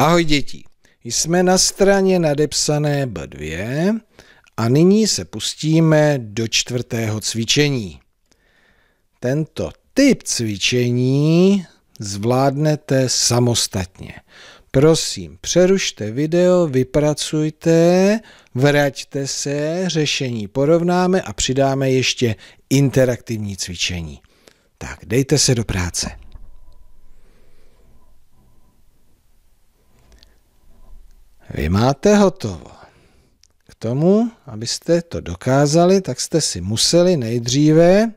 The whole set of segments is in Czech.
Ahoj děti, jsme na straně nadepsané B2 a nyní se pustíme do čtvrtého cvičení. Tento typ cvičení zvládnete samostatně. Prosím, přerušte video, vypracujte, vraťte se, řešení porovnáme a přidáme ještě interaktivní cvičení. Tak, dejte se do práce. Vy máte hotovo. K tomu, abyste to dokázali, tak jste si museli nejdříve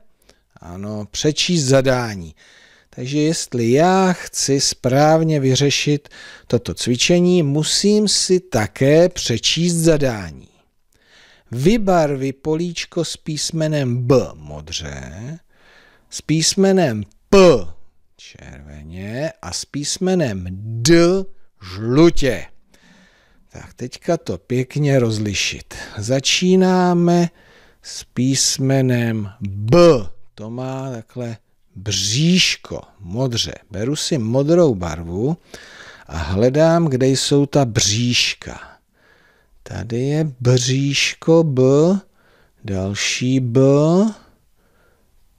ano, přečíst zadání. Takže jestli já chci správně vyřešit toto cvičení, musím si také přečíst zadání. Vybarvi políčko s písmenem B modře, s písmenem P červeně a s písmenem D žlutě. Tak teďka to pěkně rozlišit. Začínáme s písmenem B. To má takhle bříško, modře. Beru si modrou barvu a hledám, kde jsou ta bříška. Tady je bříško B, další B,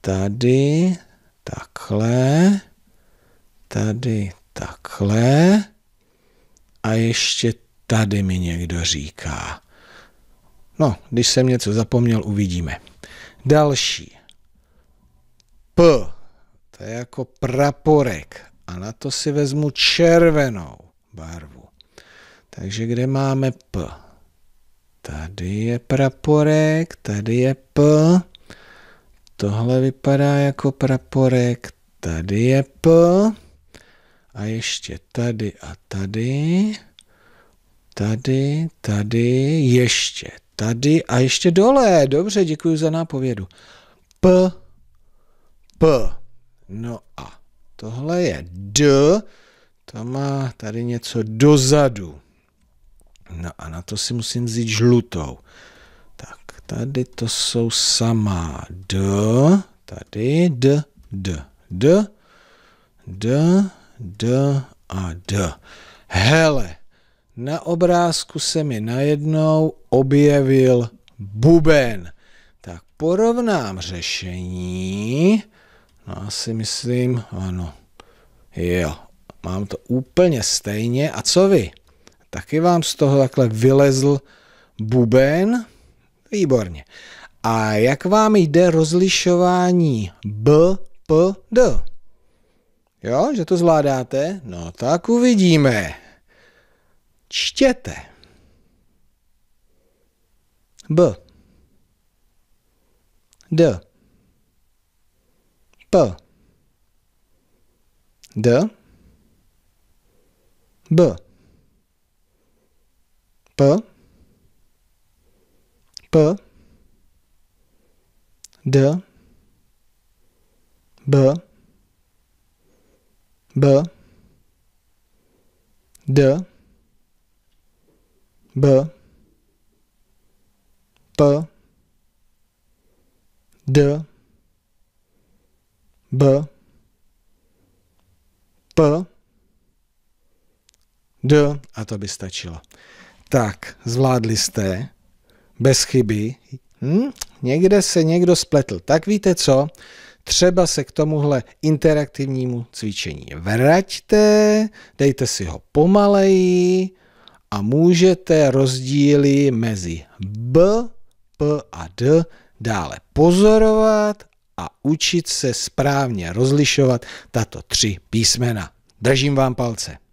tady takhle, tady takhle a ještě tady mi někdo říká. No, když jsem něco zapomněl, uvidíme. Další. P. To je jako praporek. A na to si vezmu červenou barvu. Takže kde máme P? Tady je praporek, tady je P. Tohle vypadá jako praporek. Tady je P. A ještě tady a tady tady, tady, ještě, tady a ještě dole. Dobře, děkuji za nápovědu. P, P. No a tohle je D, to má tady něco dozadu. No a na to si musím vzít žlutou. Tak, tady to jsou samá D, tady D, D, D, D, D a D. Hele, na obrázku se mi najednou objevil buben. Tak porovnám řešení. No já si myslím, ano, jo, mám to úplně stejně. A co vy? Taky vám z toho takhle vylezl buben? Výborně. A jak vám jde rozlišování B, P, D? Jo, že to zvládáte? No tak uvidíme čtěte. B. D. P. D. B. P. P. D. B. B. D. B P D B P D a to by stačilo. Tak, zvládli jste bez chyby. Hm? Někde se někdo spletl. Tak víte co? Třeba se k tomuhle interaktivnímu cvičení vraťte, dejte si ho pomaleji, a můžete rozdíly mezi B, P a D dále pozorovat a učit se správně rozlišovat tato tři písmena. Držím vám palce.